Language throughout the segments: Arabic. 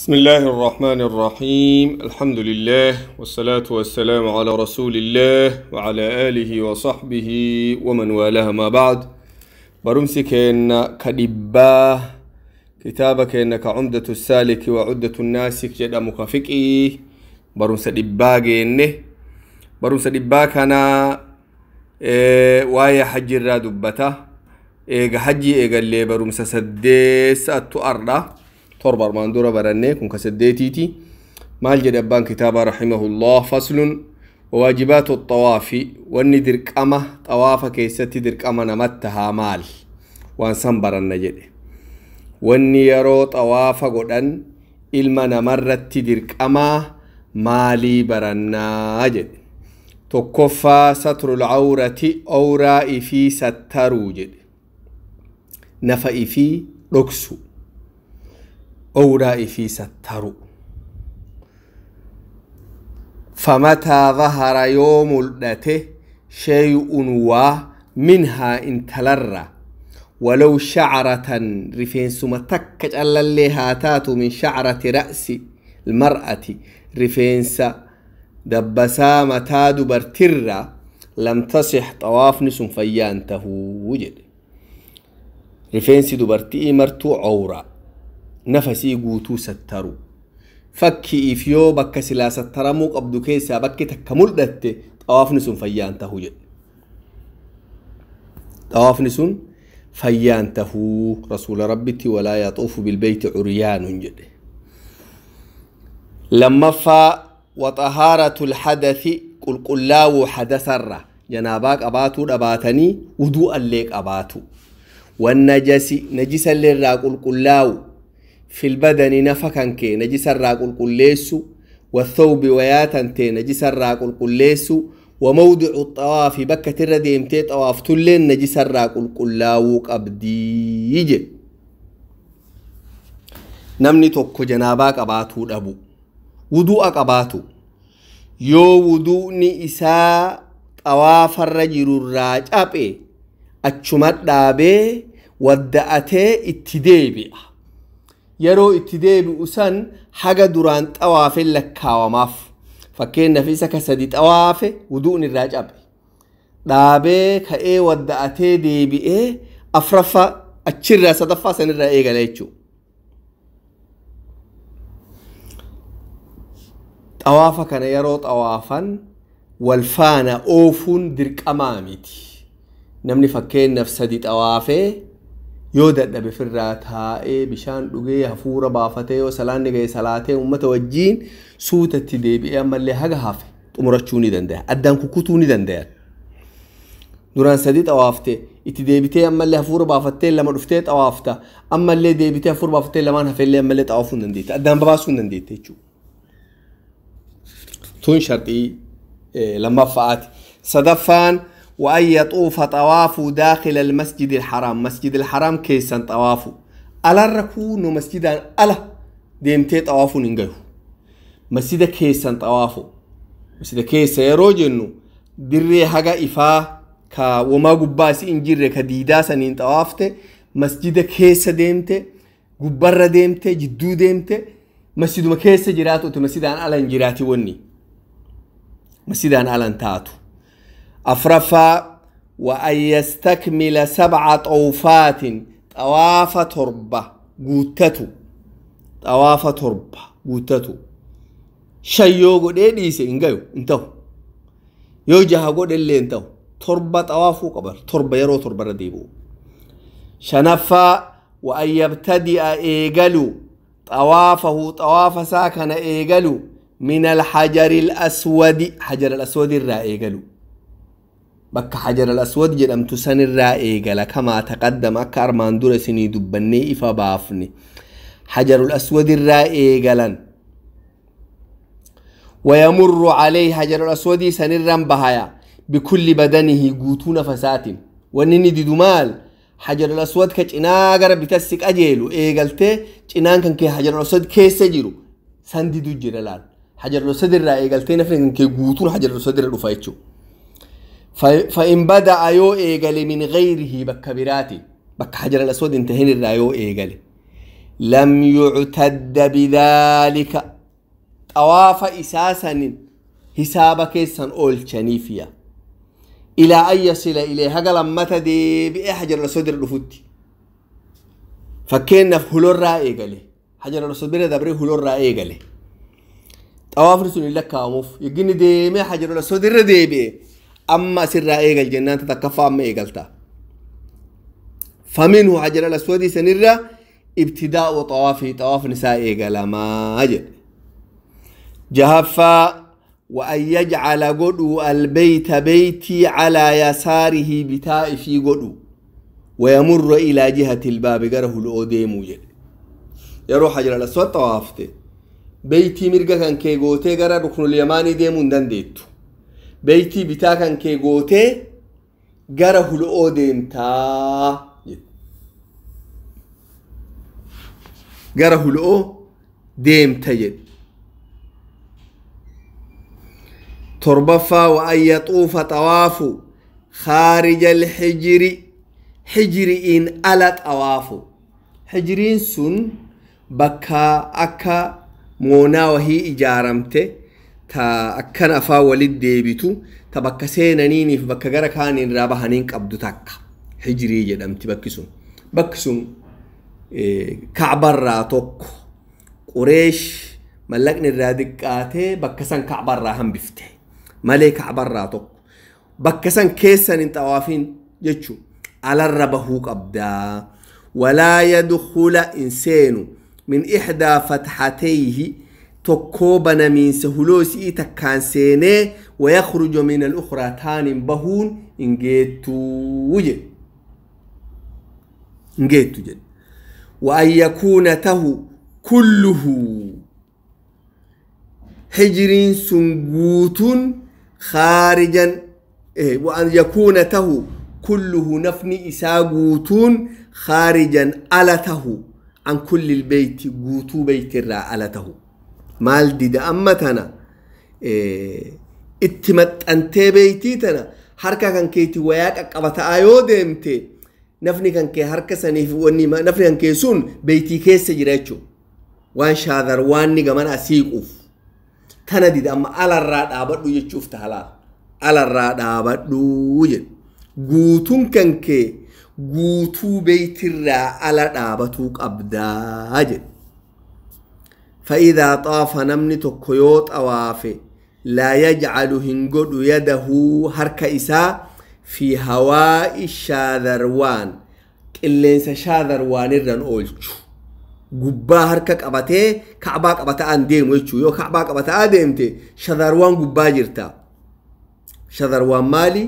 بسم الله الرحمن الرحيم الحمد لله والصلاة والسلام على رسول الله وعلى آله وصحبه ومن والاه ما بعد برمسكن كدبا كتابك إنك عمدة السالك وعدة الناسك جدا مكافئي برمس دبا جينه برمس دبا كان إيه وايا حج الرادبته إيه حجي إيه اللي لي برمس سديس أتو أرده torba ماندورا dura barannee kun ka saddeetiiti maal jedhe abbaan kitaabaa raximahullah faslun وواجبات الطواف واني درقمة طواف كيستي درقمة نمتها مال وان سنبر النجد واني يرو طواف قدن إلما نمرت درقمة مالي برناجد تكفى ستر العورة أورائي في سترو جد نفئي في ركسو أولى في ستر فمتى ظهر يوم الدته شيء واه منها إن تلر ولو شعرة رفين سمتك اللي هاتات من شعرة رأس المرأة رفين دبسا متاد برترة لم تصح طواف نسم فيانته وجد رفين سي دبرتي مرتو عورة nafasii guutuu sattaru fakkiif yoo bakka silaa sattaramuu qabdu keessaa bakki takka mul'atte xawaafni sun fayyaan tahuu jedhe xawaafni sun fayyaan tahuu rasuula rabbitti walaa yaxuufu bilbeyti curyaanun jedhe lammaffaa waxahaaratu lxadathi qulqullaawuu hadasarra janaabaa qabaatuu dhabaatanii wuduu'allee qabaatu wannajasi najisallee irraa qulqullaa'u في البدن نفكا كي نجس الراقل القليس والثوب وياتا تي نجس الراقل القليس وموضع الطواف بكة الردي امتي طواف تلين نجس الراقل القلاوك أبدي يجي نمني توكو جنابا قباتو دابو وضوء قباتو yoo wuduuni isaa xawaafarra jirurraa caphe achumat dhaabee wadda'atee itti deebi'a yeroo itti deebi'u san haga duraan xawaafeen lakkaawamaaf. Fakkeenyaaf isa ka sadi xawaafe wuduun irraa cabe. Dhaabee ka'ee wadda'atee deebi'ee afraffaa achirraa sadaffaa sanirraa eegala jechuudha. Xawaafa kana yeroo xawaafan walfaana oofuun dirqamaa miti. Namni fakkeenyaaf sadi xawaafee yoo dadhabe firraa taa'ee bishaan dhugee hafuura baafatee yoo salaan dhigee salaatee uummata wajjiin suutatti deebi'ee ammallee haga hafe xumurachuu ni danda'a. Addaan kukkutuu ni danda'a. Duraan sadii xawaaftee itti deebitee ammallee hafuura baafattee lama dhuftee xawaafta ammallee deebitee hafuura baafattee lamaan hafellee ammallee xawaafuu hin dandeetti. Addaan babaasuu hin dandeetti jechuudha. Tun sharxii lammaffaati. Sadaffaan. وأن يطوف طواف داخل المسجد الحرام مسجد الحرام كيسان طوافه ألا ركون مسجدا ألا ديمتي طواف ننجيه مسجد كيسان طوافه مسجد كيسا يروجنو دري حقا إفا كا وما قباس إنجير كديداسا نين طوافته مسجد كيسا ديمتي قبرة ديمتي جدو ديمتي مسجد ما كيسا جراتو مسجد عن ألا جراتي وني مسجد عن ألا تاتو أفرفا وأن يستكمل سبع طوفات طوافة تربة قوتتو طوافة تربة قوتتو شيو قد إيديسي إنقايو انتو يوجه قد اللي انتو تربة طوافو قبر تربة يرو تربة رديبو شنفا وأن يبتدئ إيجلو طوافه طواف ساكن إيجلو من الحجر الأسود حجر الأسود الرائي قالوا bakka xajar al aswad jedhamtu sanirraa eegala kamaa taqaddam akka armaan dura isinii dubbannee ifa baafne xajarul aswadirraa eegalan wayamurru calayhi xajarul aswadii sanirran bahaya bikulli badanihi guutuu nafasaatiin wanni inni didu maal xajarul aswad ka cinaa gara bitassi qajeelu eegaltee cinaan kan kee xajarul aswad keessa jiru san didu jira laal xajarul aswad irraa eegaltee nafni kan kee guutuun xajarul aswad irra dhufa jechuudha فإن بدأ يو إيجالي من غيره بكبراتي بك حجر الأسود انتهين الرايو إيجالي لم يعتد بذلك طواف إساسا حساب كيسا أول شنيفيا إلى أن يصل إليه هقل متدي بإيه حجر الأسود الرفوتي فكين في هلور إيجالي حجر الأسود بنا دبري هلور إيجالي طواف رسول لك أموف يجيني ديمي حجر الأسود الرديبي amma asirraa eegal jennaan takkaffaa amma eegalta faminhu hajar al aswadi sanirra ibtidaa'u xawaafi xawaafni isaa eegalamaa jedhe jahaffaa wa yajcala godhu albeyta beytii calaa yasaarihi bitaa ifii godhu wayamurra ilaa jihati ilbaabi gara hul'oo deemuu jedhe yeroo hajar al aswad xawaafte beytii mirga kan kee gootee gara ruknulyamaanii deemuu hin dandeettu beeytii bitaa kan kee gootee gara hul'oo deemtaa gara deemta jedhe torbaffaa wa'an yaxuufa xawaafu khaarija alxijiri xijiri'iin ala xawaafu xijiriin sun bakka akka moonaa wahii ijaaramte ta akkan afaan walit deebitu ta bakka seenaniiniif bakka gara kaan irraa bahaniin qabdu takka hijirii jedhamti bakki sun bakki sun kacbarraa tokko qureesh mallaqni irraa diqqaatee bakka san kacbarraa hambifte malee kacbarraa tokko bakka san keessan hin xawaafiin jechu alarra bahuu qabdaa walaa yadkhula in seenu min ixdaa fatxatayhi tokkoo banamiinsa huloosii takkaan seenee wayakhruju min alukraa taaniin bahuun hin geettuu jedhe hin geettu jedhe وأن يكون ته كله هجر سنجوت خارجا وأن يكون ته كله نفني إساقوت خارجا ألته عن كل البيت قوتو بيت الرأى ألته maal dida ama tana itti maxxantee beeytii tana harka kan keetti wayaa qaqqabataa yoo deemte nafni kan kee harka saniif nafni kan kee sun beeytii keessa jira jechuudha. Waan shaadar waan ni gamana siiquuf tana dida amma alarraa dhaabadhu jechuuf taalaal. Alarraa dhaabadhu jedhu guutuun kan kee guutuu beeytirraa ala dhaabatuu qabdaa jedhu. فإذا طاف نمني تكيوت أوافي لا يجعل هنقود يده هرك إساء في هواء الشاذروان قلنس شاذروان الرن أولتشو gubbaa harka qabatee kacbaa qabata'aan deemu jechuun yoo kacbaa qabata'aa deemte shadarwaan gubbaa jirta. Shadarwaan maali?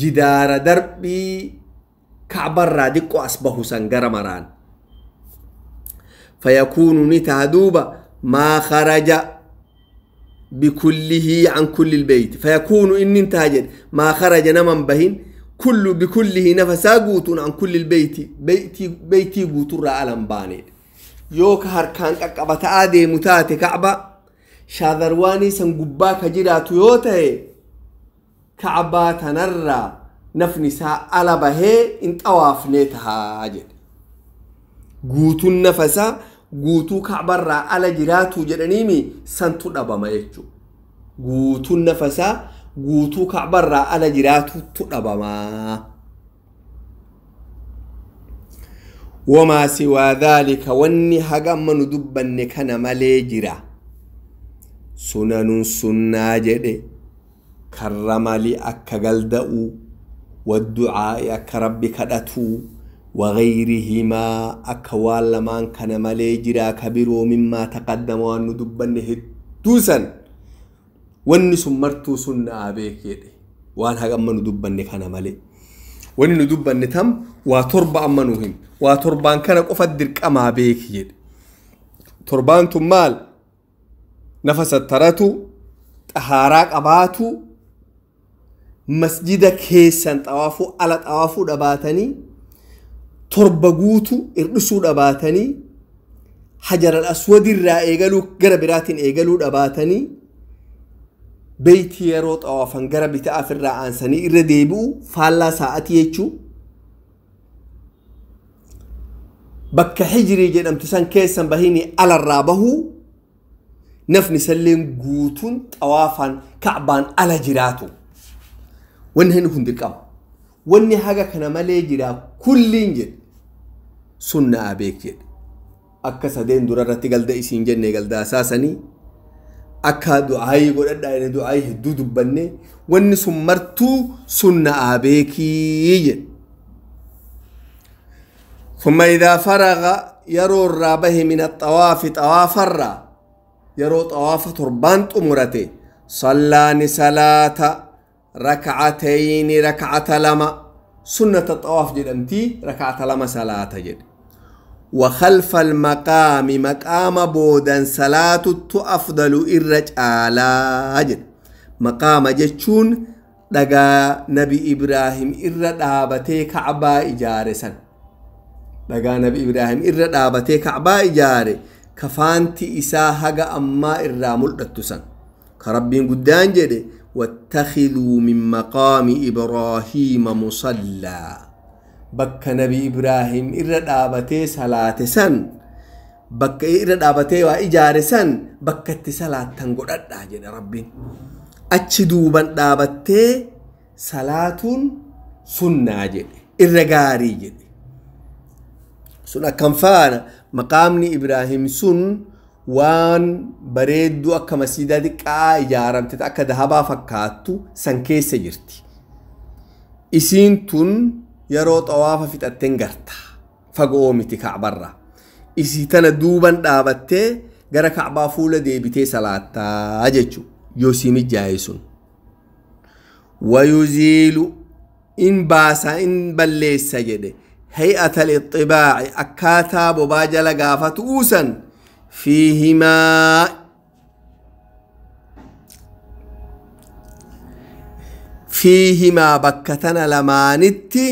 Jidaara darbii kacbarraa diqqoo as bahu san gara maraan. فيكون نتعدوبة ما خرج بكله عن كل البيت فيكون إن انتهجد ما خرج نمن بهن كل بكله نفسا قوت عن كل البيت بيتي بيتي قوت الرعالم باني يوك هركان كعبة عادي متاتي كعبة شاذرواني سنقباك جدا تويوتا كعبة تنرى نفنسا ألبه انت أوافنيتها guutuun nafasaa guutuu kaabarraa ala jiraatu jedhaniimi santu dhabama jechuudha. Guutuun nafasaa guutuu kaabarraa ala jiraatutu dhabamaa. Wamaa siwaa dhaalika wanni haga amma nu dubbanne kana malee jira. Sunanuun sunnaa jedhe karra malii akka galda'uu wadducaa'i akka rabbi kadhatuu. وغيرهما أكوال لمان كان مالي جرا كبير مما تقدم وأن دبن هدوسا وأن سمرتو سنة أبيك وأن هقم ندبن كان مالي وأن ندبن تم وتربى أمنهم وتربان كان أفدر كما أبيك يد تربان تمال نفس التراتو طهاراك أباتو مسجد كيسان طوافو على طوافو دباتني torba guutuu hirdhisuu dhabaatanii hajaral aswad irraa eegaluu gara biraatiin eegaluu dhabaatanii beeyti yeroo xawaafan gara bita'aaf irraa aansanii irra deebi'u faallaa sa'atii jechuu bakka hijirii jedhamtu san keessan bahini alarraa bahuu nafni salleen guutuun xawaafaan ka'baan ala jiraatu wanni hin hundi qaba wanni haga kana malee jira kulliin jedhu sunnaa beekjedhe akka sadeen durarratti galda isiin jenne galda asaasanii akka du'aayii godhadhaa jedhe du'aayii hedduu dubbanne wanni sun martuu sunnaa beekii jedhe. ثم إذا فرغ يرو الرابه من الطواف طواف الرا يرو طواف تربان أمرته صلاني صلاة ركعتين ركعة لما سنة الطواف جدمتي ركعة لما صلاة جد وخلف المقام مقام بودن صلاة أفضل إرجع جد مقام جتشون دقا نبي إبراهيم إر دابتي كعبا إجارسا دقا نبي إبراهيم إر دابتي كعبا إجاري كفانتي إسا هقا أما إر ملتتسا كربين قدان جدي واتخذوا من مقام إبراهيم مصلى bakka nabi ibraahim irra dhaabatee salaate san bakka irra dhaabatee waa ijaare san bakka itti salaattan godhadhaa jedha rabbiin achi duuban dhaabattee salaatuun sunnaa jedhe irra gaarii jedhe sun akkan faana maqaamni ibraahim sun waan bareedduu akka masiidaa xiqqaa ijaaramte akka dahabaa fakkaattu san keessa jirti isiin tun yeroo xawaafa fixatten garta fagoo miti kacbarra isii tana duuban dhaabattee gara kacbaa fuula deebitee salaattaa jechu yoosii mijjaaye sun wayuziilu in baasa in balleessa jedhe hay'ata lixxibaaci akkaataa bobaa jala gaafatu uusan fiihimaa fiihimaa bakka tana lamaanitti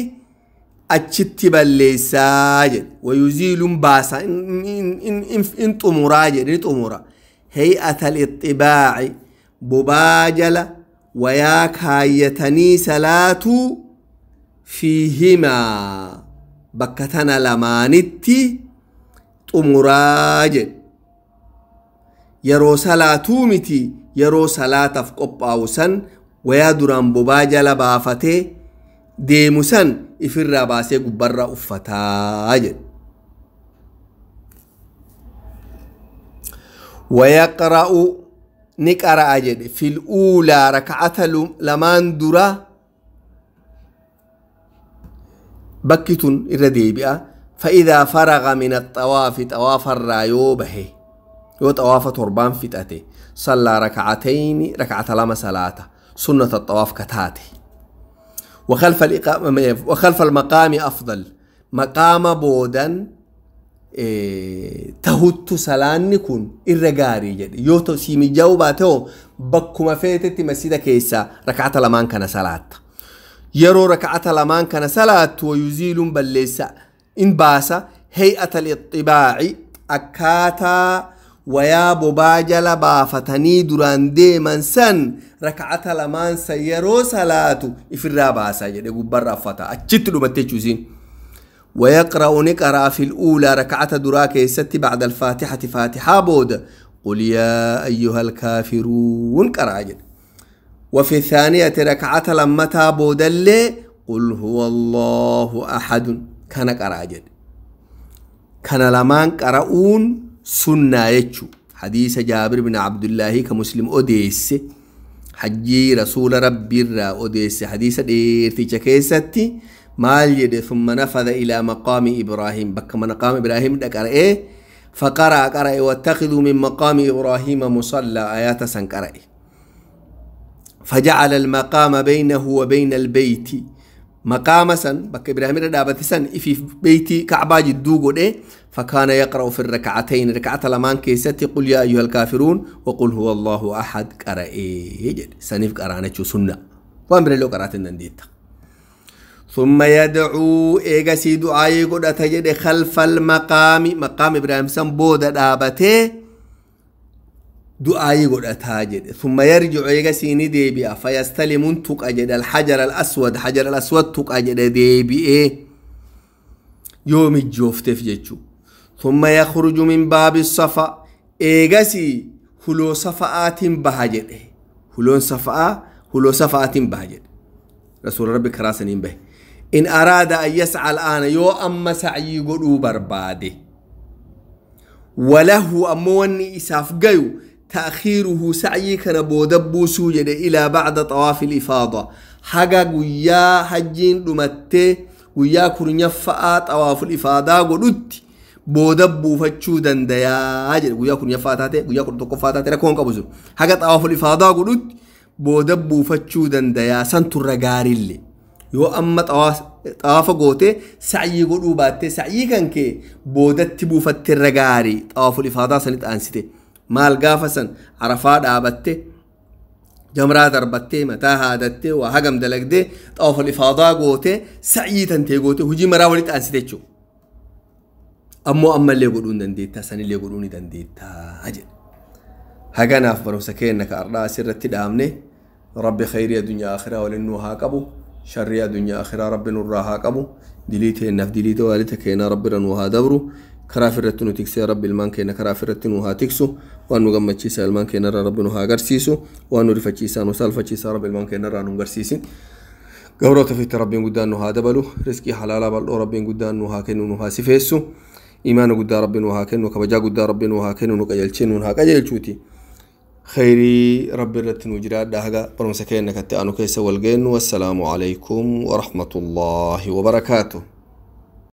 achitti balleessaa jedhe wayuziiluun baasa in xumuraa jedhe ni xumura hay'ata lixxibaaci bobaa jala wayaa kaayyatanii salaatuu fiihimaa bakka tana lamaanitti xumuraa jedhe yeroo salaatuu miti yeroo salaataaf qophaa'u san wayaa duraan bobaa jala baafatee ديموسان إفر ifirraa baasee gubbarraa جد ويقرأ نكرا جد في الأولى ركعة لمان درا بكت الرديبئة فإذا فرغ من الطواف طواف الرايوبه به يو طواف تربان فتاته صلى ركعتين ركعة لما صلاة سنة الطواف كتاته وخلف الإقامة وخلف المقام أفضل مقام بودا إيه، تهت سلان كون الرجاري جد يوتو سيمي جو تو بكو ما فاتت مسيدة كيسا ركعة لمان كان صلاة يرو ركعة لمان كان صلاة ويزيل بل إن باسا هيئة الاطباع أكاتا ويا بباجل بافتني دوران ديمان سن ركعة لمان سيرو سلاتو في ساجد ساجة دي قبر أفتا أجت لما تيجوزين ويقرأ نقرأ في الأولى ركعة دراك ستي بعد الفاتحة فاتحة بود قل يا أيها الكافرون كراجل وفي الثانية ركعة لما تابود اللي قل هو الله أحد كان كراجل كان لمان كرؤون سنة يتشو حديث جابر بن عبد الله كمسلم أديس حجي رسول ربي را أديس حديث ديرتي تشكيستي مال يد ثم نفذ إلى مقام إبراهيم بك من مقام إبراهيم دكار إيه فقرأ كرأي واتخذوا من مقام إبراهيم مصلى آيات سنكرأي فجعل المقام بينه وبين البيت مقام سن بك إبراهيم ردابت سن في بيتي كعبة جدو قد فكان يقرأ في الركعتين ركعة لمان كيستي قل يا أيها الكافرون وقل هو الله أحد قرأي إيه يجد سنف قرانة سنة وامر لو قرأت ننديت ثم يدعو إيغا سي دعاي قد تجد خلف المقام مقام إبراهيم سن بودة دابته دعاي قد أتاجد ثم يرجع يقسيني ديبيا فيستلم تقاجد الحجر الأسود حجر الأسود تقاجد ديبيا إيه؟ يوم الجوفتف جتشو ثم يخرج من باب الصفا إيقسي هلو صفاءات بهجد هلون صفاء هلو صفاءات بهجد رسول ربي كراسنين به إن أراد أن يسعى الآن يو أما سعي قلوب برباده وله أموني إساف قيو تأخيره سعي كان بودبو سوجد إلى بعد طواف الإفاضة حقا قويا حجين رمتة قويا كرن يفعى طواف الإفاضة قلت بودبو فتشو دنديا عجل قويا كرن يفعى تاتي قويا كرن توقف تاتي ركون قبزو حقا طواف الإفاضة قلت بودبو فتشو دنديا سنتو رقاري اللي يو أما طواف قوتي سعي قلوباتي سعي كان كي بودت بوفت الرقاري طواف الإفاضة سنت أنسيتي maal gaafa san arafaa dhaabatte jamraa darbattee mataa haadattee waa hagam dalagdee xawaafal ifaadaa gootee sa'ii tantee gootee hojii maraa walitti aansite jechuudha. Ammoo ammallee godhuu ni dandeettaa sanillee godhuu ni dandeettaa jedha. Haganaaf barumsa kenna ka har'aa asirratti dhaabne rabbi khayrii addunyaa akhiraa waliin nuu haa qabu sharrii addunyaa akhiraa rabbi nurraa haa qabu dilii teennaaf dilii ta'uu keena rabbi nuu haa dabru. karaaf irratti nu tiksee rabbi ilmaan keenya karaaf irratti haa tiksu waan nu gammachiisa ilmaan rabbi nu haa agarsiisu waan nu rabbi ilmaan keenyarraa nu agarsiisin gabra rabbiin guddaan haa dabalu riskii halaalaa bal'oo rabbiin guddaan haa kennu nu haa sifeessu imaana guddaa rabbiin nu haa kennu kabajaa guddaa rabbiin nu haa kennu nu qajeelchee nu haa qajeelchuuti. خيري رب رتنو جراد دهجا برمسكين كتانو كيس والجين والسلام عليكم ورحمة الله وبركاته